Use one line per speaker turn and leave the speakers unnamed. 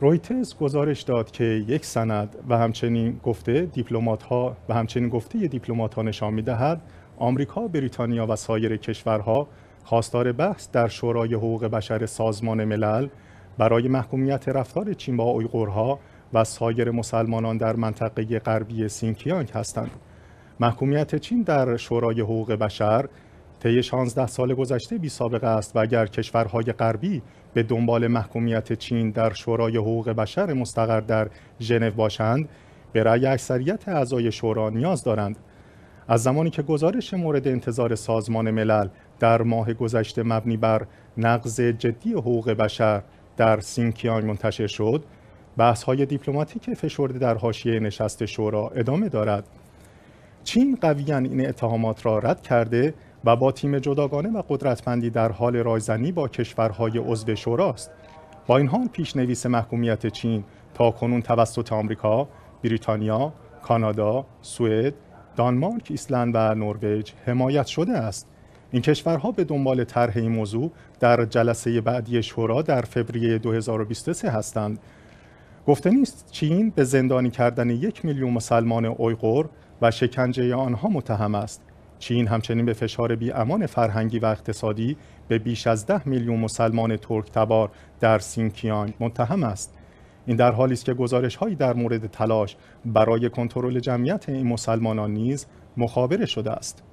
رویترز گزارش داد که یک سند و همچنین گفته دیپلمات ها و همچنین گفته دیپلمات ها نشان میدهد آمریکا، بریتانیا و سایر کشورها خواستار بحث در شورای حقوق بشر سازمان ملل برای محکومیت رفتار چین با اویغورها و سایر مسلمانان در منطقه غربی سینکیانگ هستند. محکومیت چین در شورای حقوق بشر طی 16 سال گذشته بی سابقه است و اگر کشورهای غربی به دنبال محکومیت چین در شورای حقوق بشر مستقر در ژنو باشند به رأی اکثریت اعضای شورا نیاز دارند از زمانی که گزارش مورد انتظار سازمان ملل در ماه گذشته مبنی بر نقض جدی حقوق بشر در سینکیان منتشر شد بحث های دیپلماتیک فشرده در حاشیه نشست شورا ادامه دارد چین قویا این اتهامات را رد کرده و با تیم جداگانه و قدرتمندی در حال رایزنی با کشورهای عضو شوراست با این حال پیشنویس محکومیت چین تا کنون توسط آمریکا، بریتانیا، کانادا، سوئد، دانمارک، ایسلند و نروژ حمایت شده است. این کشورها به دنبال طرح این موضوع در جلسه بعدی شورا در فوریه 2023 هستند. گفته نیست چین به زندانی کردن یک میلیون مسلمان اویغور و شکنجه آنها متهم است. چین همچنین به فشار بیامان فرهنگی و اقتصادی به بیش از ده میلیون مسلمان ترکتبار تبار در سینکیانگ متهم است. این در حالی است که گزارش هایی در مورد تلاش برای کنترل جمعیت این مسلمانان نیز مخابره شده است.